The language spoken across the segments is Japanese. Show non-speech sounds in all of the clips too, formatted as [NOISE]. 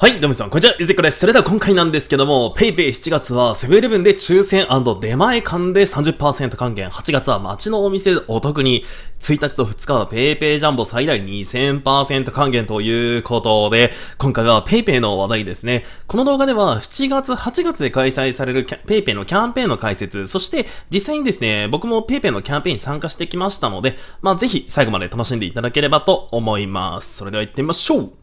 はい、どうもみなさん、こんにちは、ゆずきこです。それでは今回なんですけども、PayPay7 月はセブンイレブンで抽選出前館で30%還元、8月は街のお店でお得に、1日と2日は PayPay ジャンボ最大2000%還元ということで、今回は PayPay の話題ですね。この動画では7月、8月で開催される PayPay のキャンペーンの解説、そして実際にですね、僕も PayPay のキャンペーンに参加してきましたので、まあぜひ最後まで楽しんでいただければと思います。それでは行ってみましょう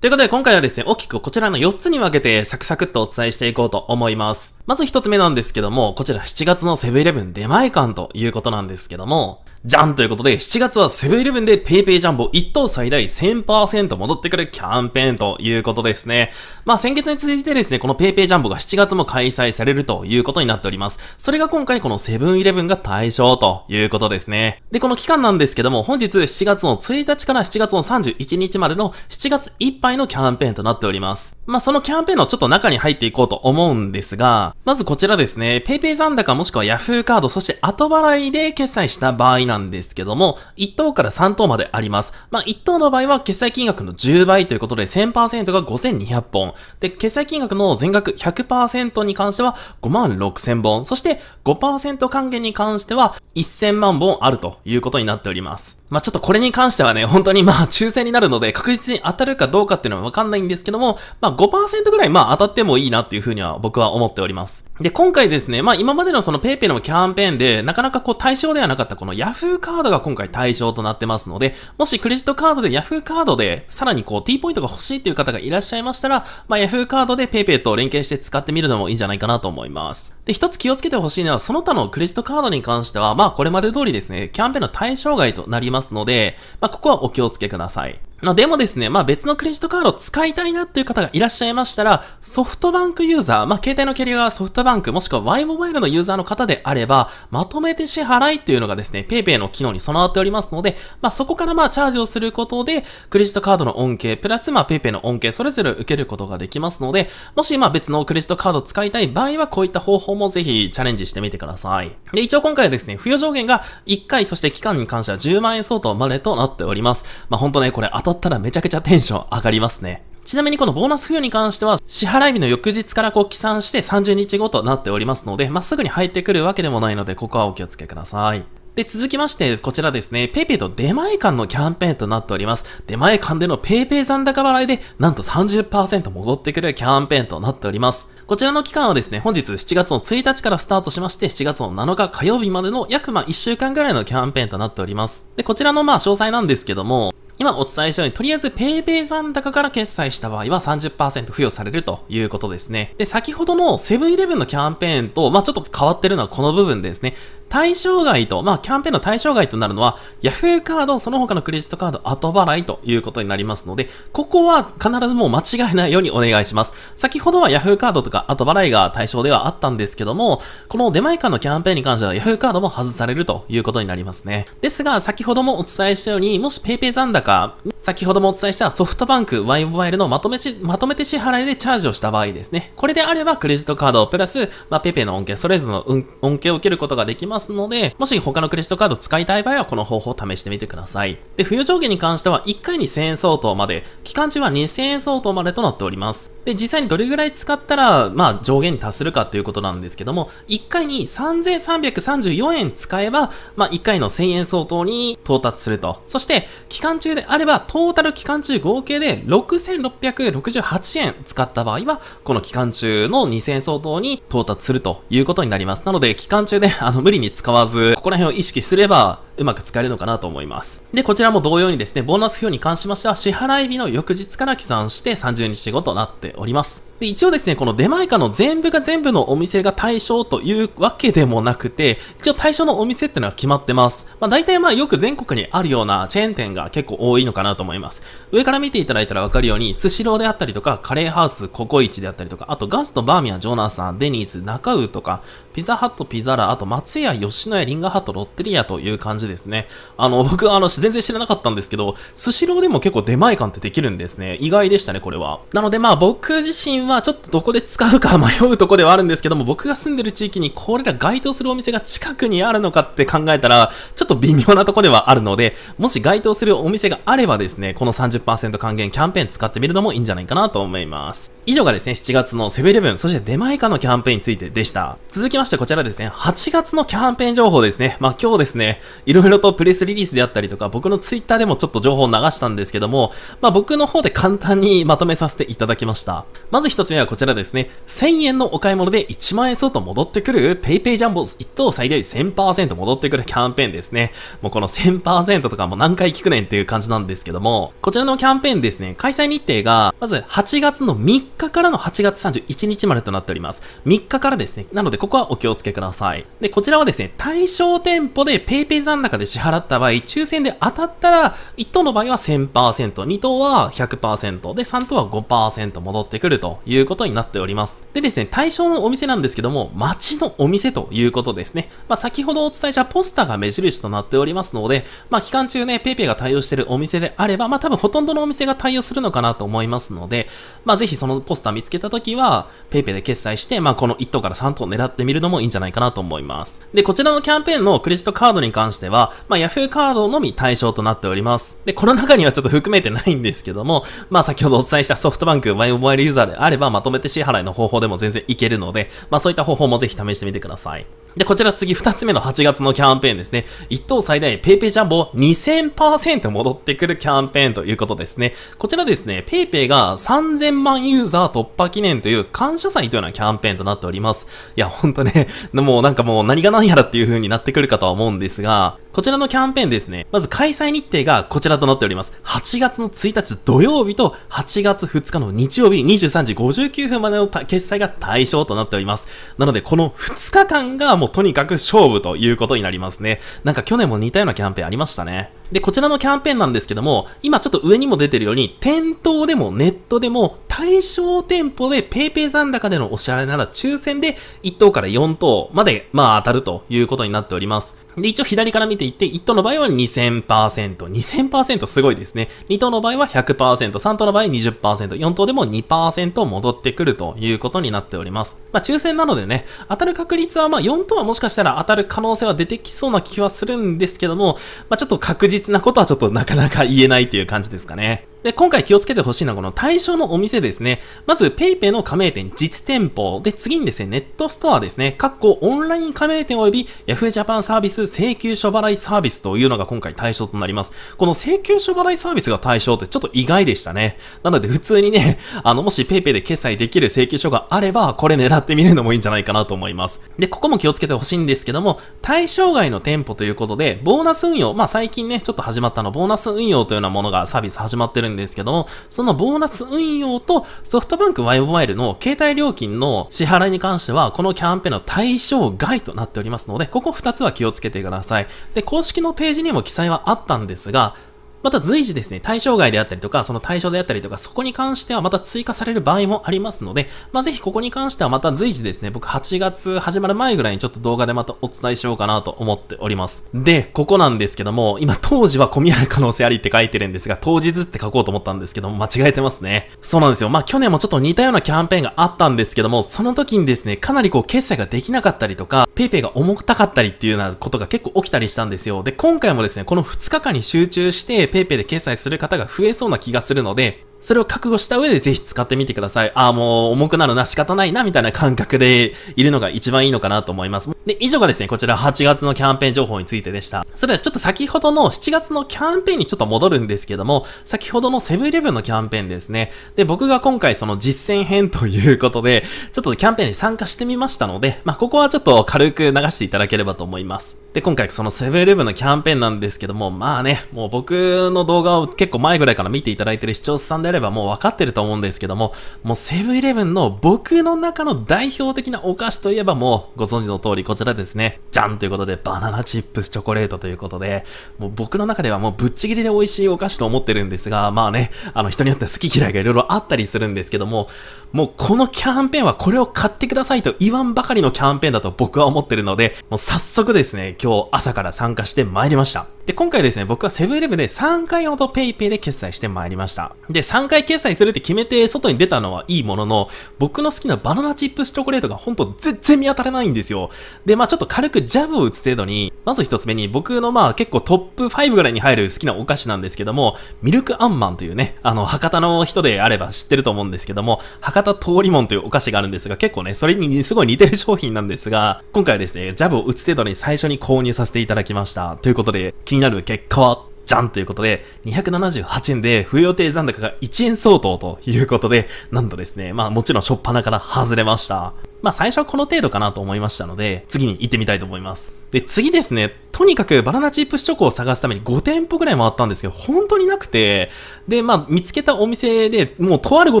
ということで今回はですね、大きくこちらの4つに分けてサクサクっとお伝えしていこうと思います。まず1つ目なんですけども、こちら7月のセブンイレブン出前館ということなんですけども、じゃんということで、7月はセブンイレブンで PayPay ジャンボ1等最大1000%戻ってくるキャンペーンということですね。まあ先月に続いてですね、この PayPay ジャンボが7月も開催されるということになっております。それが今回このセブンイレブンが対象ということですね。で、この期間なんですけども、本日7月の1日から7月の31日までの7月いっぱい配のキャンペーンとなっております。まあ、そのキャンペーンのちょっと中に入っていこうと思うんですが、まずこちらですね、PayPay 残高もしくは Yahoo カード、そして後払いで決済した場合なんですけども、1等から3等まであります。まあ、1等の場合は決済金額の10倍ということで、1000%が5200本。で、決済金額の全額100%に関しては56000本。そして5%還元に関しては1000万本あるということになっております。まあ、ちょっとこれに関してはね、本当にまあ抽選になるので確実に当たるかどうかっていうのはわかんないんですけども、まあ5%ぐらいまあ当たってもいいなっていうふうには僕は思っております。で、今回ですね、まあ今までのその PayPay のキャンペーンで、なかなかこう対象ではなかったこの Yahoo カードが今回対象となってますので、もしクレジットカードで Yahoo カードで、さらにこう T ポイントが欲しいっていう方がいらっしゃいましたら、まあ Yahoo カードで PayPay と連携して使ってみるのもいいんじゃないかなと思います。で、一つ気をつけてほしいのは、その他のクレジットカードに関しては、まあこれまで通りですね、キャンペーンの対象外となりますので、まあここはお気をつけください。まあでもですね、まあ別のクレジットカードを使いたいなっていう方がいらっしゃいましたら、ソフトバンクユーザー、まあ携帯のキャリアがソフトバンクもしくは Y モバイルのユーザーの方であれば、まとめて支払いっていうのがですね、PayPay の機能に備わっておりますので、まあそこからまあチャージをすることで、クレジットカードの恩恵、プラスまあ PayPay の恩恵、それぞれ受けることができますので、もしまあ別のクレジットカードを使いたい場合は、こういった方法もぜひチャレンジしてみてください。で、一応今回はですね、付与上限が1回、そして期間に関しては10万円相当までとなっております。まあ本当ね、これ後当たったらめちゃくちゃテンション上がりますね。ちなみにこのボーナス付与に関しては、支払い日の翌日からこう起算して30日後となっておりますので、まっすぐに入ってくるわけでもないので、ここはお気をつけください。で、続きまして、こちらですね、PayPay と出前館のキャンペーンとなっております。出前館での PayPay 残高払いで、なんと30%戻ってくるキャンペーンとなっております。こちらの期間はですね、本日7月の1日からスタートしまして、7月の7日火曜日までの約まあ1週間ぐらいのキャンペーンとなっております。で、こちらのまあ詳細なんですけども、今お伝えしたように、とりあえず PayPay 残高から決済した場合は30%付与されるということですね。で、先ほどのセブンイレブンのキャンペーンと、まあ、ちょっと変わってるのはこの部分ですね。対象外と、まあ、キャンペーンの対象外となるのは、Yahoo カード、その他のクレジットカード後払いということになりますので、ここは必ずもう間違いないようにお願いします。先ほどは Yahoo カードとか後払いが対象ではあったんですけども、この出前館のキャンペーンに関しては Yahoo カードも外されるということになりますね。ですが、先ほどもお伝えしたように、もし PayPay 残高か、先ほどもお伝えしたソフトバンクワイモバイルのまとめし、まとめて支払いでチャージをした場合ですね。これであればクレジットカードプラス、まあ、ペペの恩恵、それぞれの恩恵を受けることができますので、もし他のクレジットカードを使いたい場合はこの方法を試してみてください。で、付与上限に関しては1回に1000円相当まで、期間中は2000円相当までとなっております。で、実際にどれぐらい使ったら、まあ、上限に達するかということなんですけども、1回に3334円使えば、まあ、1回の1000円相当に到達すると。そして、期間中でであれば、トータル期間中合計で6668円使った場合は、この期間中の2000円相当に到達するということになります。なので、期間中で、あの、無理に使わず、ここら辺を意識すれば、うまく使えるのかなと思います。で、こちらも同様にですね、ボーナス表に関しましては、支払い日の翌日から起算して30日後となっております。で、一応ですね、この出前館の全部が全部のお店が対象というわけでもなくて、一応対象のお店ってのは決まってます。まあ大体まあよく全国にあるようなチェーン店が結構多いのかなと思います。上から見ていただいたらわかるように、スシローであったりとか、カレーハウス、ココイチであったりとか、あとガスト、バーミヤン、ジョナサン、デニーズ、中ウとか、ピザハット、ピザラ、あと松屋、吉野家、リンガハット、ロッテリアという感じでですね。あの、[LAUGHS] 僕、あの、全然知らなかったんですけど、スシローでも結構出前館ってできるんですね。意外でしたね、これは。なのでまあ僕自身はちょっとどこで使うか迷うとこではあるんですけども、僕が住んでる地域にこれら該当するお店が近くにあるのかって考えたら、ちょっと微妙なとこではあるので、もし該当するお店があればですね、この30%還元キャンペーン使ってみるのもいいんじゃないかなと思います。以上がですね、7月のセブンイレブン、そして出前館のキャンペーンについてでした。続きましてこちらですね、8月のキャンペーン情報ですね。まあ今日ですね、いろろいろとプレスリリースであったりとか、僕のツイッターでもちょっと情報を流したんですけども、まあ、僕の方で簡単にまとめさせていただきました。まず一つ目はこちらですね。1000円のお買い物で1万円相当戻ってくる PayPay ジャンボ1等最大1000%戻ってくるキャンペーンですね。もうこの1000%とかもう何回聞くねんっていう感じなんですけども、こちらのキャンペーンですね、開催日程が、まず8月の3日からの8月31日までとなっております。3日からですね。なのでここはお気をつけください。で、こちらはですね、対象店舗で PayPay 残ん中で支払った場合、抽選で当たったら、1等の場合は1000%、2等は100%、で、3等は5%戻ってくるということになっております。でですね、対象のお店なんですけども、街のお店ということですね。まあ、先ほどお伝えしたポスターが目印となっておりますので、まあ、期間中ね、PayPay が対応してるお店であれば、まあ、多分ほとんどのお店が対応するのかなと思いますので、まあ、ぜひそのポスター見つけた時は、PayPay で決済して、まあ、この1等から3等を狙ってみるのもいいんじゃないかなと思います。で、こちらのキャンペーンのクレジットカードに関しては、まあ、Yahoo カードのみ対象となっております。で、この中にはちょっと含めてないんですけども、まあ、先ほどお伝えしたソフトバンクマイモバイルユーザーであれば、まとめて支払いの方法でも全然いけるので、まあ、そういった方法もぜひ試してみてください。で、こちら次2つ目の8月のキャンペーンですね。1等最大 PayPay ジャンボ2000%戻ってくるキャンペーンということですね。こちらですね、PayPay が3000万ユーザー突破記念という感謝祭というようなキャンペーンとなっております。いや、ほんとね、もうなんかもう何が何やらっていう風になってくるかとは思うんですが、こちらのキャンペーンですね。まず開催日程がこちらとなっております。8月の1日土曜日と8月2日の日曜日23時59分までの決済が対象となっております。なのでこの2日間がもうとにかく勝負ということになりますね。なんか去年も似たようなキャンペーンありましたね。で、こちらのキャンペーンなんですけども、今ちょっと上にも出てるように、店頭でもネットでも対象店舗で PayPay 残高でのお支払いなら抽選で1等から4等まで、まあ当たるということになっております。で、一応左から見ていって、1等の場合は2000%、2000%すごいですね。2等の場合は100%、3等の場合20%、4等でも2%戻ってくるということになっております。まあ抽選なのでね、当たる確率はまあ4等はもしかしたら当たる可能性は出てきそうな気はするんですけども、まあちょっと確実別なことはちょっとなかなか言えないっていう感じですかね。で、今回気をつけてほしいのはこの対象のお店ですね。まず、PayPay の加盟店、実店舗。で、次にですね、ネットストアですね。各弧オンライン加盟店及びヤフージャ Japan サービス請求書払いサービスというのが今回対象となります。この請求書払いサービスが対象ってちょっと意外でしたね。なので、普通にね、[LAUGHS] あの、もし PayPay で決済できる請求書があれば、これ狙ってみるのもいいんじゃないかなと思います。で、ここも気をつけてほしいんですけども、対象外の店舗ということで、ボーナス運用、まあ最近ね、ちょっと始まったの、ボーナス運用というようなものがサービス始まってるんですけども、そのボーナス運用とソフトバンクワ Y モバイルの携帯料金の支払いに関しては、このキャンペーンの対象外となっておりますので、ここ2つは気をつけてください。で、公式のページにも記載はあったんですが、また随時ですね、対象外であったりとか、その対象であったりとか、そこに関してはまた追加される場合もありますので、まあ、ぜひここに関してはまた随時ですね、僕8月始まる前ぐらいにちょっと動画でまたお伝えしようかなと思っております。で、ここなんですけども、今当時は混み合う可能性ありって書いてるんですが、当日って書こうと思ったんですけども、間違えてますね。そうなんですよ。まあ、去年もちょっと似たようなキャンペーンがあったんですけども、その時にですね、かなりこう決済ができなかったりとか、ペイペイが重たかったりっていうようなことが結構起きたりしたんですよ。で、今回もですね、この2日間に集中して、PayPay で決済する方が増えそうな気がするので、それを覚悟した上でぜひ使ってみてください。ああ、もう重くなるな、仕方ないな、みたいな感覚でいるのが一番いいのかなと思います。で、以上がですね、こちら8月のキャンペーン情報についてでした。それではちょっと先ほどの7月のキャンペーンにちょっと戻るんですけども、先ほどのセブンイレブンのキャンペーンですね。で、僕が今回その実践編ということで、ちょっとキャンペーンに参加してみましたので、まあ、ここはちょっと軽く流していただければと思います。で、今回そのセブンイレブンのキャンペーンなんですけども、まあね、もう僕の動画を結構前ぐらいから見ていただいてる視聴者さんでなればもう分かってると思うんですけども、もうセブンイレブンの僕の中の代表的なお菓子といえばもうご存知の通りこちらですね。じゃんということでバナナチップスチョコレートということで、もう僕の中ではもうぶっちぎりで美味しいお菓子と思ってるんですが、まあね、あの人によっては好き嫌いが色々あったりするんですけども、もうこのキャンペーンはこれを買ってくださいと言わんばかりのキャンペーンだと僕は思ってるので、もう早速ですね、今日朝から参加してまいりました。で、今回ですね、僕はセブンイレブンで3回ほど PayPay で決済してまいりました。で、3回決済するって決めて外に出たのはいいものの、僕の好きなバナナチップスチョコレートがほんと全然見当たらないんですよ。で、まあちょっと軽くジャブを打つ程度に、まず一つ目に僕のまあ結構トップ5ぐらいに入る好きなお菓子なんですけども、ミルクアンマンというね、あの、博多の人であれば知ってると思うんですけども、博博多通りもんというお菓子があるんですが、結構ね、それにすごい似てる商品なんですが、今回はですね、ジャブを打つ程度に最初に購入させていただきました。ということで、気になる結果はじゃんということで、278円で、不予定残高が1円相当ということで、なんとですね、まあもちろんしょっぱなから外れました。まあ最初はこの程度かなと思いましたので、次に行ってみたいと思います。で、次ですね、とにかくバナナチップスチョコを探すために5店舗ぐらい回ったんですけど、本当になくて、で、まあ見つけたお店でもうとあるご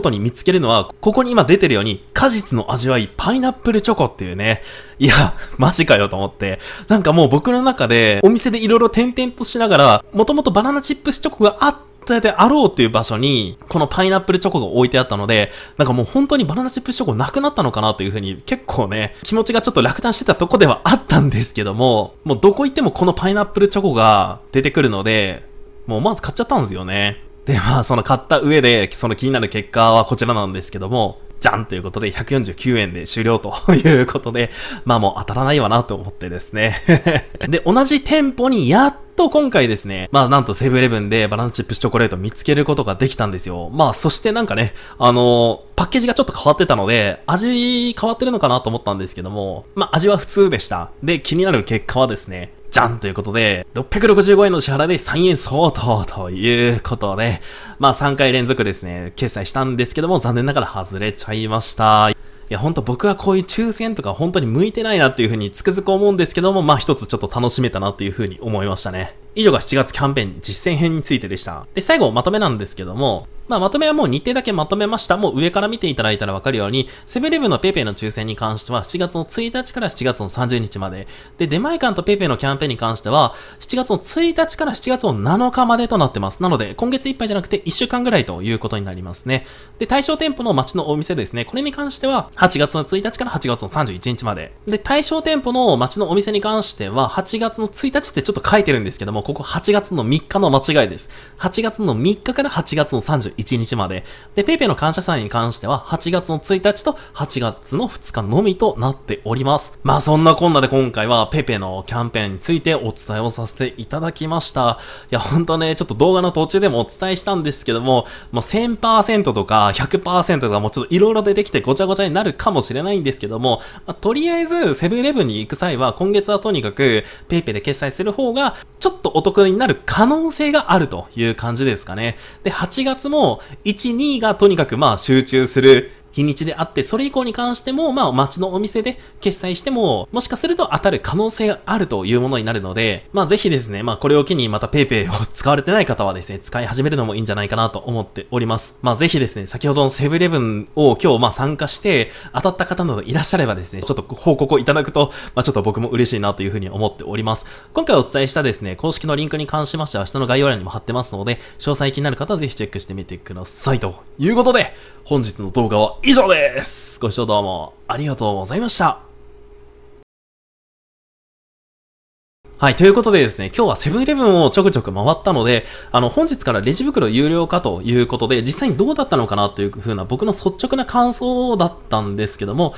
とに見つけるのは、ここに今出てるように、果実の味わいパイナップルチョコっていうね、いや、マジかよと思って、なんかもう僕の中でお店で色々点々としながら、もともとバナナチップスチョコがあって、対であろうっていう場所に、このパイナップルチョコが置いてあったので、なんかもう本当にバナナチップチョコなくなったのかなというふうに、結構ね、気持ちがちょっと落胆してたとこではあったんですけども、もうどこ行ってもこのパイナップルチョコが出てくるので、もう思わず買っちゃったんですよね。で、まあ、その買った上で、その気になる結果はこちらなんですけども、じゃんということで、149円で終了ということで、まあもう当たらないわなと思ってですねで、同じ店舗にやっと今回ですね、まあなんとセブンイレブンでバナナチップスチョコレート見つけることができたんですよ。まあそしてなんかね、あのー、パッケージがちょっと変わってたので、味変わってるのかなと思ったんですけども、まあ味は普通でした。で、気になる結果はですね、じゃんということで、665円の支払いで3円相当ということで、まあ3回連続ですね、決済したんですけども、残念ながら外れちゃいました。いや、ほんと僕はこういう抽選とか本当に向いてないなっていうふうにつくづく思うんですけども、まあ一つちょっと楽しめたなっていうふうに思いましたね。以上が7月キャンペーン実践編についてでした。で、最後まとめなんですけども、まあ、まとめはもう日程だけまとめました。もう上から見ていただいたらわかるように、セブンイレブンの PayPay の抽選に関しては、7月の1日から7月の30日まで。で、出前館と PayPay のキャンペーンに関しては、7月の1日から7月の7日までとなってます。なので、今月いっぱいじゃなくて1週間ぐらいということになりますね。で、対象店舗の街のお店ですね。これに関しては、8月の1日から8月の31日まで。で、対象店舗の街のお店に関しては、8月の1日ってちょっと書いてるんですけども、ここ8月の3日の間違いです。8月の3日から8月の31 1日まで。で、PayPay の感謝祭に関しては8月の1日と8月の2日のみとなっております。まあそんなこんなで今回は PayPay のキャンペーンについてお伝えをさせていただきました。いやほんとね、ちょっと動画の途中でもお伝えしたんですけども、もう1000%とか100%とかもうちょっと色々出てきてごちゃごちゃになるかもしれないんですけども、まあ、とりあえずセブンイレブンに行く際は今月はとにかく PayPay で決済する方がちょっとお得になる可能性があるという感じですかね。で、8月も1、2がとにかくまあ集中する日にちであって、それ以降に関しても、まあ、街のお店で決済しても、もしかすると当たる可能性があるというものになるので、まあ、ぜひですね、まあ、これを機にまた PayPay を [LAUGHS] 使われてない方はですね、使い始めるのもいいんじゃないかなと思っております。まあ、ぜひですね、先ほどのセブンイレブンを今日、まあ、参加して、当たった方などいらっしゃればですね、ちょっと報告をいただくと、まあ、ちょっと僕も嬉しいなというふうに思っております。今回お伝えしたですね、公式のリンクに関しましては、下の概要欄にも貼ってますので、詳細気になる方はぜひチェックしてみてください。ということで、本日の動画は以上です。ご視聴どうもありがとうございました。はい。ということでですね、今日はセブンイレブンをちょくちょく回ったので、あの、本日からレジ袋有料化ということで、実際にどうだったのかなというふうな僕の率直な感想だったんですけども、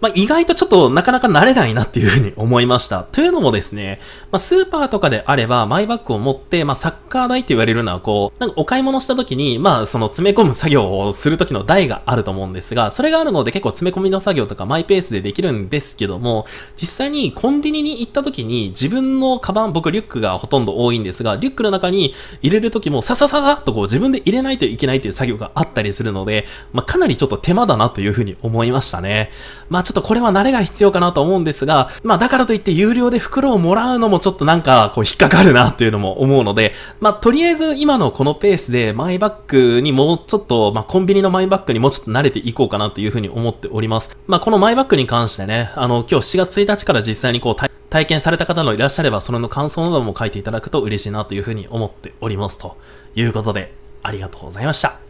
まあ、意外とちょっとなかなか慣れないなっていうふうに思いました。というのもですね、まあ、スーパーとかであれば、マイバッグを持って、まあ、サッカー台って言われるのは、こう、なんかお買い物した時に、まあ、その詰め込む作業をする時の台があると思うんですが、それがあるので結構詰め込みの作業とかマイペースでできるんですけども、実際にコンビニに行った時に自分のカバン、僕リュックがほとんど多いんですが、リュックの中に入れる時もさささっとこう自分で入れないといけないという作業があったりするので、まあ、かなりちょっと手間だなというふうに思いましたね。まあちょっとこれは慣れが必要かなと思うんですが、まあだからといって有料で袋をもらうのもちょっとなんかこう引っかかるなっていうのも思うので、まあとりあえず今のこのペースでマイバッグにもうちょっと、まあコンビニのマイバッグにもうちょっと慣れていこうかなというふうに思っております。まあこのマイバッグに関してね、あの今日4月1日から実際にこう体験された方のいらっしゃれば、それの感想なども書いていただくと嬉しいなというふうに思っておりますということで、ありがとうございました。